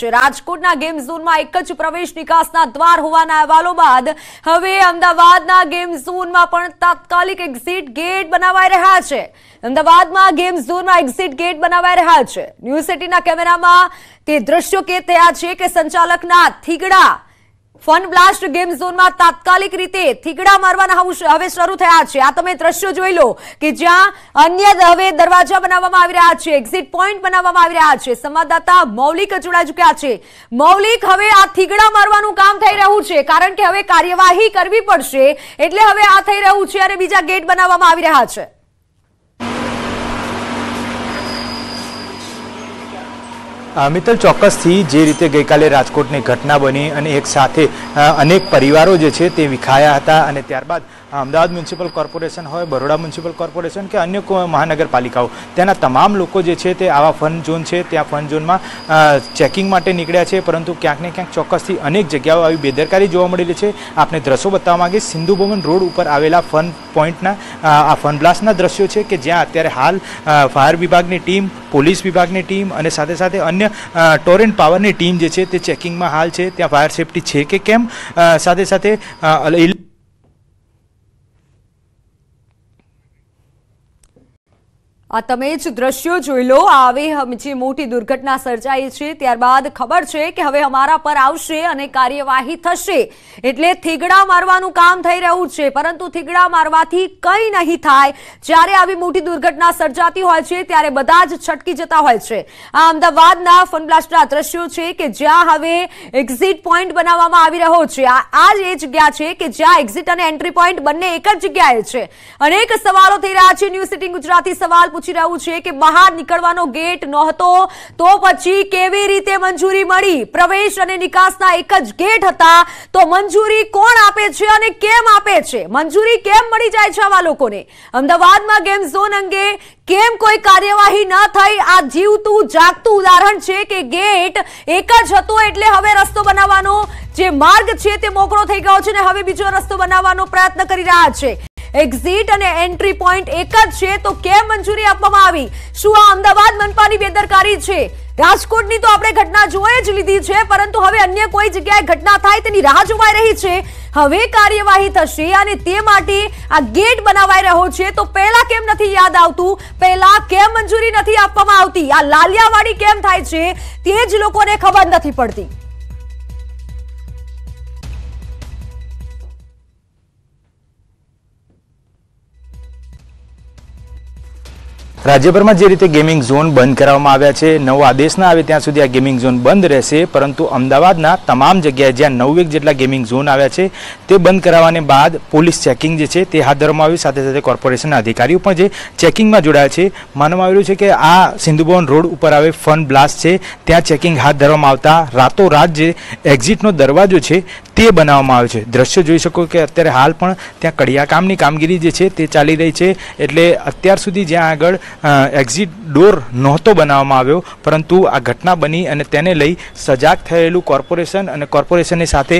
છે રાજકોટના ગેમ ઝોનમાં એક જ પ્રવેશ નિકાસના દ્વાર હોવાના અહેવાલો બાદ હવે અમદાવાદના ગેમ ઝોનમાં પણ તાત્કાલિક એક્ઝિટ ગેટ બનાવાઈ રહ્યા છે અમદાવાદમાં ગેમ ઝોનમાં એક્ઝિટ ગેટ બનાવાઈ રહ્યા છે ન્યૂ સિટીના કેમેરામાં તે દ્રશ્યો કે થયા છે કે સંચાલકના થીગડા ફન બ્લાસ્ટ ગેમ ઝોનમાં તાત્કાલિક રીતે થીગડા મારવાના હવે શરૂ થયા છે આ તમે દ્રશ્યો જોઈ લો કે જ્યાં અન્ય હવે દરવાજા બનાવવામાં આવી રહ્યા છે એક્ઝિટ પોઈન્ટ બનાવવામાં આવી રહ્યા છે સંવાદદાતા મૌલિક જોડાઈ ચૂક્યા છે મૌલિક હવે આ થીગડા મારવાનું કામ થઈ રહ્યું છે કારણ કે હવે કાર્યવાહી કરવી પડશે એટલે હવે આ થઈ રહ્યું છે અને બીજા ગેટ બનાવવામાં આવી રહ્યા છે મિત્તલ ચોક્કસથી જે રીતે ગઈકાલે રાજકોટની ઘટના બની અને એક સાથે અનેક પરિવારો જે છે તે વિખાયા હતા અને ત્યારબાદ અમદાવાદ મ્યુનિસિપલ કોર્પોરેશન હોય બરોડા મ્યુનિસિપલ કોર્પોરેશન કે અન્ય મહાનગરપાલિકાઓ તેના તમામ લોકો જે છે તે આવા ફન ઝોન છે ત્યાં ફન ઝોનમાં ચેકિંગ માટે નીકળ્યા છે પરંતુ ક્યાંક ને ક્યાંક ચોક્કસથી અનેક જગ્યાઓ આવી બેદરકારી જોવા મળેલી છે આપને દ્રશ્યો બતાવવા માગીએ સિંધુ ભવન રોડ ઉપર આવેલા ફન પોઈન્ટના આ ફન બ્લાસ્ટના દ્રશ્યો છે કે જ્યાં અત્યારે હાલ ફાયર વિભાગની ટીમ પોલીસ વિભાગની ટીમ અને સાથે સાથે અન્ય ટોરેન્ટ પાવરની ટીમ જે છે તે ચેકિંગમાં હાલ છે ત્યાં ફાયર સેફટી છે કે કેમ સાથે સાથે આ તમે જ દ્રશ્યો જોઈ લો આવી જે મોટી દુર્ઘટના સર્જાઈ છે ત્યારબાદ ખબર છે કે હવે અમારા પર આવશે અને કાર્યવાહી થશે એટલે થીગડા મારવાનું કામ થઈ રહ્યું છે પરંતુ થીગડા મારવાથી કંઈ નહીં થાય જ્યારે આવી મોટી દુર્ઘટના સર્જાતી હોય છે ત્યારે બધા જ છટકી જતા હોય છે આ અમદાવાદના ફનબ્લાસ્ટના દ્રશ્યો છે કે જ્યાં હવે એક્ઝિટ પોઈન્ટ બનાવવામાં આવી રહ્યો છે આ જ એ જગ્યા છે કે જ્યાં એક્ઝિટ અને એન્ટ્રી પોઈન્ટ બંને એક જ જગ્યાએ છે અનેક સવાલો થઈ રહ્યા છે ન્યૂ સિટી ગુજરાતી સવાલ પૂછી રહ્યું છે કે બહાર નીકળવાનો ગેટ નહોતો તો પછી કેવી રીતે મંજૂરી મળી પ્રવેશ અને નિકાસના એક જ ગેટ હતા તો મંજૂરી કોણ આપે છે અને કેમ આપે છે મંજૂરી કેમ મળી જાય છે આવા લોકોને અમદાવાદમાં ગેમ ઝોન અંગે કેમ કોઈ કાર્યવાહી ન થઈ આ જીવતું જાગતું ઉદાહરણ છે કે ગેટ એક જ હતો એટલે હવે રસ્તો બનાવવાનો જે માર્ગ છે તે મોકળો થઈ ગયો છે અને હવે બીજો રસ્તો બનાવવાનો પ્રયત્ન કરી રહ્યા છે એક્ઝિટ અને એન્ટ્રી પોઈન્ટ એક જ છે તો કેમ મંજૂરી આપવામાં આવી શું આ અમદાવાદ મનપાની બેદરકારી છે રાજકોટની તો આપણે ઘટના જોઈ જ લીધી છે પરંતુ હવે અન્ય કોઈ જગ્યાએ ઘટના થાય તેની રાહ જોવાઈ રહી છે હવે કાર્યવાહી થશે અને તે માટે આ ગેટ બનાવાઈ રહ્યો છે તો પહેલા કેમ નથી યાદ આવતું પહેલા કેમ મંજૂરી નથી આપવામાં આવતી આ લાલિયાવાડી કેમ થાય છે તે જ લોકોને ખબર નથી પડતી રાજ્યભરમાં જે રીતે ગેમિંગ ઝોન બંધ કરવામાં આવ્યા છે નવો આદેશ ના આવે ત્યાં સુધી આ ગેમિંગ ઝોન બંધ રહેશે પરંતુ અમદાવાદના તમામ જગ્યાએ જ્યાં નવવેક જેટલા ગેમિંગ ઝોન આવ્યા છે તે બંધ કરાવવાને બાદ પોલીસ ચેકિંગ જે છે તે હાથ ધરવામાં આવ્યું સાથે સાથે કોર્પોરેશનના અધિકારીઓ પણ જે ચેકિંગમાં જોડાયા છે માનવામાં આવેલું છે કે આ સિંધુભવન રોડ ઉપર આવે ફન બ્લાસ્ટ છે ત્યાં ચેકિંગ હાથ ધરવામાં આવતા રાતોરાત જે એક્ઝિટનો દરવાજો છે તે બનાવવામાં આવે છે દ્રશ્ય જોઈ શકો કે અત્યારે હાલ પણ ત્યાં કડિયાકામની કામગીરી જે છે તે ચાલી રહી છે એટલે અત્યાર સુધી જ્યાં આગળ એક્ઝિટ ડોર નહોતો બનાવવામાં આવ્યો પરંતુ આ ઘટના બની અને તેને લઈ સજાગ થયેલું કોર્પોરેશન અને કોર્પોરેશનની સાથે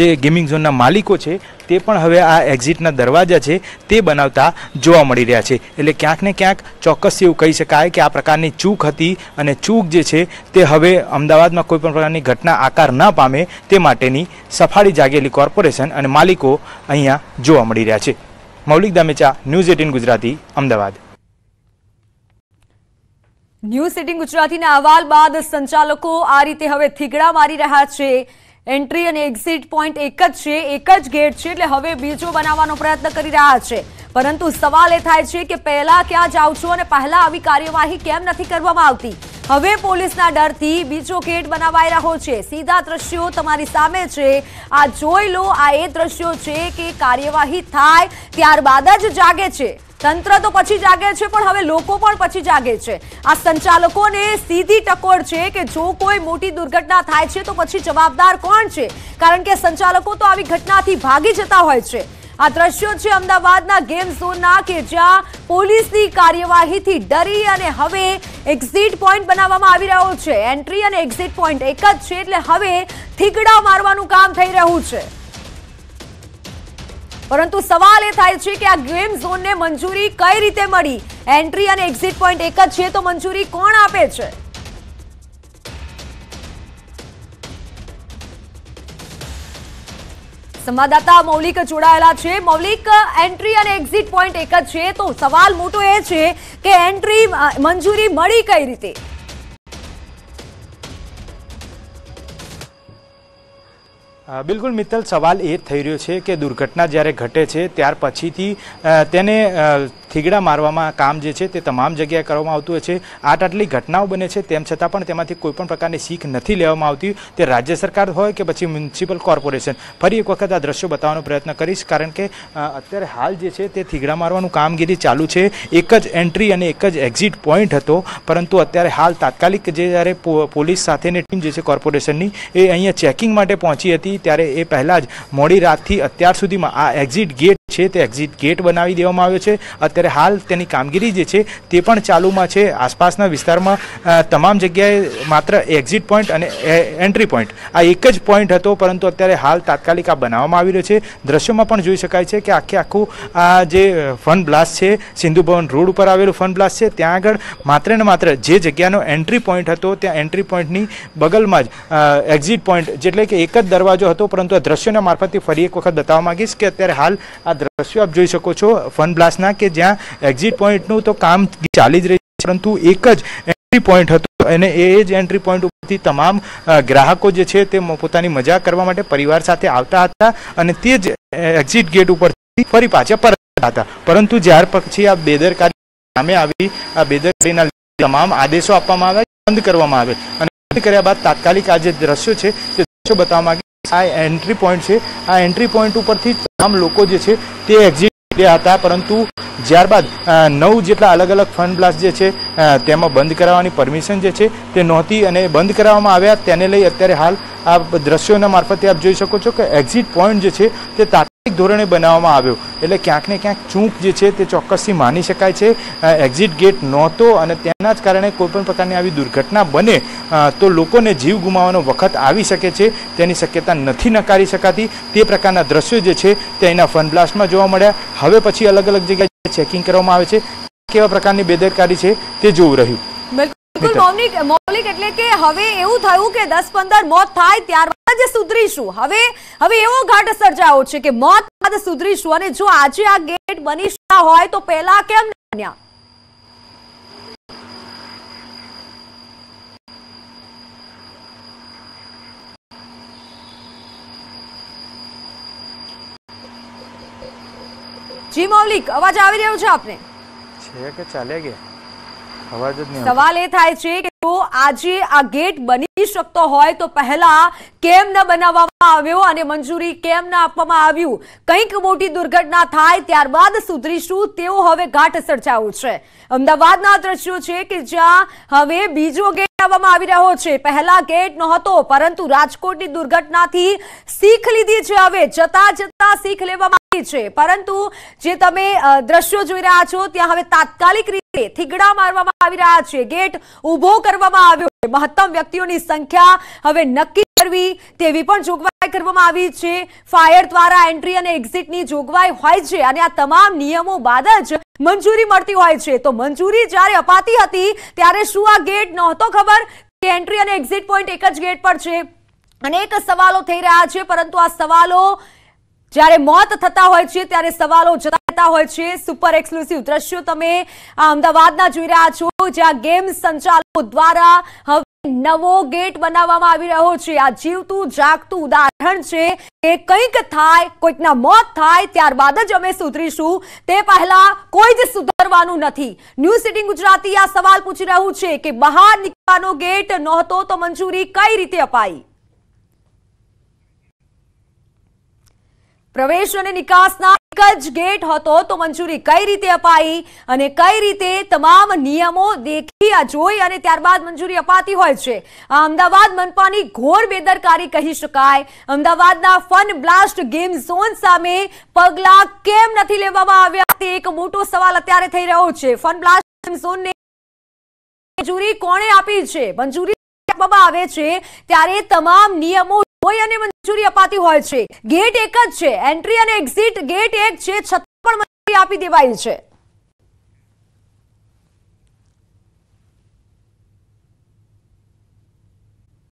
જે ગેમિંગ ઝોનના માલિકો છે તે પણ હવે આ એક્ઝિટના દરવાજા છે તે બનાવતા જોવા મળી રહ્યા છે એટલે ક્યાંક ને ક્યાંક ચોક્કસ એવું કહી શકાય કે આ પ્રકારની ચૂક હતી અને ચૂક જે છે તે હવે અમદાવાદમાં કોઈપણ પ્રકારની ઘટના આકાર ન પામે તે માટેની સફાળી જાગેલી કોર્પોરેશન અને માલિકો અહીંયા જોવા મળી રહ્યા છે Maulik Damecha news eighteen Gujarati Ahmedabad news eighteen ગુજરાતીના અહેવાલ બાદ સંચાલકો આ રીતે હવે થીગડા મારી રહ્યા છે એન્ટ્રી અને એક્ઝિટ પોઈન્ટ એક જ છે એક જ ગેટ છે એટલે હવે બીજો બનાવવાનો પ્રયત્ન કરી રહ્યા છે પરંતુ સવાલ એ થાય છે કે પહેલા ક્યાં જાઓ છો અને પહેલા આવી કાર્યવાહી કેમ નથી કરવામાં આવતી હવે પોલીસના ડરથી બીજો ગેટ બનાવાઈ રહ્યો છે સીધા દ્રશ્યો તમારી સામે છે આ જોઈ લો આ એ દ્રશ્યો છે કે કાર્યવાહી થાય ત્યારબાદ જ જાગે છે તંત્ર તો પછી જાગે છે પણ હવે લોકો પણ પછી જાગે છે આ સંચાલકોને સીધી ટકોર છે કે જો કોઈ મોટી દુર્ઘટના થાય છે તો પછી જવાબદાર કોણ છે કારણ કે સંચાલકો તો આવી ઘટનાથી ભાગી જતા હોય છે આ દ્રશ્યો છે અમદાવાદના ગેમ ઝોનના કે જ્યાં પોલીસની કાર્યવાહીથી ડરી અને હવે એક્ઝિટ પોઈન્ટ બનાવવામાં આવી રહ્યો છે એન્ટ્રી અને એક્ઝિટ પોઈન્ટ એક જ છે એટલે હવે થીગડા મારવાનું કામ થઈ રહ્યું છે પરંતુ સવાલ એ થાય છે કે આ ગેમ ઝોનને મંજૂરી કઈ રીતે મળી એન્ટ્રી અને એક્ઝિટ પોઈન્ટ એક જ છે તો મંજૂરી કોણ આપે છે સંવાદદાતા મૌલિક જોડાયેલા છે મૌલિક એન્ટ્રી અને એક્ઝિટ પોઈન્ટ એક જ છે તો સવાલ મોટો એ છે કે એન્ટ્રી મંજૂરી મળી કઈ રીતે બિલકુલ મિત્તલ સવાલ એ થઈ રહ્યો છે કે દુર્ઘટના જ્યારે ઘટે છે ત્યાર પછીથી તેને થીગડા મારવામાં કામ જે છે તે તમામ જગ્યાએ કરવામાં આવતું હોય છે આટ આટલી ઘટનાઓ બને છે તેમ છતાં પણ તેમાંથી કોઈપણ પ્રકારની શીખ નથી લેવામાં આવતી તે રાજ્ય સરકાર હોય કે પછી મ્યુનિસિપલ કોર્પોરેશન ફરી એક વખત આ દ્રશ્યો બતાવવાનો પ્રયત્ન કરીશ કારણ કે અત્યારે હાલ જે છે તે થીગડા મારવાનું કામગીરી ચાલુ છે એક જ એન્ટ્રી અને એક જ એક્ઝિટ પોઈન્ટ હતો પરંતુ અત્યારે હાલ તાત્કાલિક જે જ્યારે પોલીસ સાથેની ટીમ જે છે કોર્પોરેશનની એ અહીંયા ચેકિંગ માટે પહોંચી હતી ત્યારે એ પહેલાં જ મોડી રાતથી અત્યાર સુધીમાં આ એક્ઝિટ ગેટ છે તે એક્ઝિટ ગેટ બનાવી દેવામાં આવ્યો છે અત્યારે હાલ તેની કામગીરી જે છે તે પણ ચાલુમાં છે આસપાસના વિસ્તારમાં તમામ જગ્યાએ માત્ર એક્ઝિટ પોઈન્ટ અને એન્ટ્રી પોઈન્ટ આ એક જ પોઈન્ટ હતો પરંતુ અત્યારે હાલ તાત્કાલિક આ બનાવવામાં આવી રહ્યો છે દ્રશ્યોમાં પણ જોઈ શકાય છે કે આખે આખું આ જે ફન બ્લાસ્ટ છે સિંધુ ભવન રોડ ઉપર આવેલું ફન બ્લાસ્ટ છે ત્યાં આગળ માત્ર ને માત્ર જે જગ્યાનો એન્ટ્રી પોઈન્ટ હતો ત્યાં એન્ટ્રી પોઈન્ટની બગલમાં જ એક્ઝિટ પોઈન્ટ એટલે કે એક જ દરવાજો હતો પરંતુ આ દ્રશ્યોના મારફતથી ફરી એક વખત બતાવવા માગીશ કે અત્યારે હાલ આ દ્રશ્યો આપ જોઈ શકો છો ફન બ્લાસ્ટના કે જ્યાં એક્ઝિટ પોઈન્ટનું તો કામ ચાલી જ રહ્યું છે પરંતુ એક જ એન્ટ્રી પોઈન્ટ હતો અને એ જ એન્ટ્રી પોઈન્ટ ઉપરથી તમામ ગ્રાહકો જે છે તે પોતાની મજા કરવા માટે પરિવાર સાથે આવતા હતા અને તે જ એક્ઝિટ ગેટ ઉપરથી ફરી પાછા પરત હતા પરંતુ જ્યાર પછી આ બેદરકારી સામે આવી આ બેદરકારીના તમામ આદેશો આપવામાં આવ્યા બંધ કરવામાં આવે અને બંધ કર્યા બાદ તાત્કાલિક આ જે દ્રશ્યો છે તે દ્રશ્યો બતાવવા માંગે આ એન્ટ્રી પોઈન્ટ છે આ એન્ટ્રી પોઈન્ટ ઉપરથી તમામ લોકો જે છે તે એક્ઝિટ હતા પરંતુ ત્યારબાદ નવ જેટલા અલગ અલગ ફંડ બ્લાસ્ટ જે છે તેમાં બંધ કરાવવાની પરમિશન જે છે તે નહોતી અને બંધ કરાવવામાં આવ્યા તેને લઈ અત્યારે હાલ આ દ્રશ્યોના મારફતે આપ જોઈ શકો છો કે એક્ઝિટ પોઈન્ટ જે છે તે તાત્કાલિક ધોરણે બનાવવામાં આવ્યો એટલે ક્યાંક ને ક્યાંક ચૂંક જે છે તે ચોક્કસથી માની શકાય છે એક્ઝિટ ગેટ નહોતો અને તેના જ કારણે કોઈપણ પ્રકારની આવી દુર્ઘટના બને તો લોકોને જીવ ગુમાવવાનો વખત આવી શકે છે તેની શક્યતા નથી નકારી શકાતી તે પ્રકારના દ્રશ્યો જે છે તે એના ફન બ્લાસ્ટમાં જોવા મળ્યા હવે પછી અલગ અલગ જગ્યાએ ચેકિંગ કરવામાં આવે છે કેવા પ્રકારની બેદરકારી છે તે જોવું રહ્યું બિલકુલ મૌલિક એટલે કે હવે એવું થયું કે દસ પંદર મોત થાય ત્યાર જ સુધરીશું હવે હવે એવો ઘાટ સર્જાયો છે કે મોત બાદ સુધરીશું અને જો આજે આ ગેટ બની હોય તો પહેલા કેમ બન્યા જી મૌલિક અવાજ આવી રહ્યો છે આપને છે કે ચાલે ગયા સવાલ એ થાય છે કે આજે આ ગેટ બની શકતો હોય તો પહેલા કેમ ન બનાવવામાં આવ્યો અને મંજૂરી કેમ ન આપવામાં આવ્યું કંઈક મોટી દુર્ઘટના થાય ત્યારબાદ સુધરીશું તેવો હવે ઘાટ સર્જાયો છે અમદાવાદના દ્રશ્યો છે કે જ્યાં હવે બીજો ગેટ આવવામાં આવી રહ્યો છે પહેલા ગેટ નહોતો પરંતુ રાજકોટની દુર્ઘટનાથી શીખ લીધી છે હવે જતા જતા શીખ લેવામાં બાકી છે પરંતુ જે તમે દ્રશ્યો જોઈ રહ્યા છો ત્યાં હવે તાત્કાલિક રીતે થીગડા મારવામાં આવી રહ્યા છે ગેટ ઉભો કરવામાં આવ્યો છે મહત્તમ વ્યક્તિઓની સંખ્યા હવે નક્કી કરવી તેવી પણ જોગવાઈ કરવામાં આવી છે ફાયર દ્વારા એન્ટ્રી અને એક્ઝિટની જોગવાઈ હોય છે અને આ તમામ નિયમો બાદ જ મંજૂરી મળતી હોય છે તો મંજૂરી જ્યારે અપાતી હતી ત્યારે શું આ ગેટ નહોતો ખબર કે એન્ટ્રી અને એક્ઝિટ પોઈન્ટ એક જ ગેટ પર છે અનેક સવાલો થઈ રહ્યા છે પરંતુ આ સવાલો જ્યારે મોત થતા હોય છે ત્યારે સવાલો જતા હોય છે સુપર એક્સક્લુસિવ દ્રશ્યો તમે અમદાવાદના જોઈ રહ્યા છો જ્યાં ગેમ સંચાલકો દ્વારા હવે નવો ગેટ બનાવવામાં આવી રહ્યો છે આ જીવતું જાગતું ઉદાહરણ છે કે કંઈક થાય કોઈકના મોત થાય ત્યારબાદ જ અમે સુધરીશું તે પહેલા કોઈ જ સુધરવાનું નથી ન્યૂ સિટી ગુજરાતી આ સવાલ પૂછી રહ્યું છે કે બહાર નીકળવાનો ગેટ નહોતો તો મંજૂરી કઈ રીતે અપાઈ પ્રવેશ અને નિકાસના એક જ ગેટ હતો તો મંજૂરી કઈ રીતે અપાઈ અને કઈ રીતે તમામ નિયમો દેખી જોઈ અને ત્યારબાદ મંજૂરી અપાતી હોય છે આ અમદાવાદ મનપાની ઘોર બેદરકારી કહી શકાય અમદાવાદના ફન બ્લાસ્ટ ગેમ ઝોન સામે પગલાં કેમ નથી લેવામાં આવ્યા તે એક મોટો સવાલ અત્યારે થઈ રહ્યો છે ફન બ્લાસ્ટ ગેમ ઝોનને મંજૂરી કોણે આપી છે મંજૂરી આપવામાં આવે છે ત્યારે તમામ નિયમો કોઈ અને મંજૂરી અપાતી હોય છે ગેટ એક જ છે એન્ટ્રી અને એક્ઝિટ ગેટ એક છે છતાં પણ મંજૂરી આપી દેવાઈ છે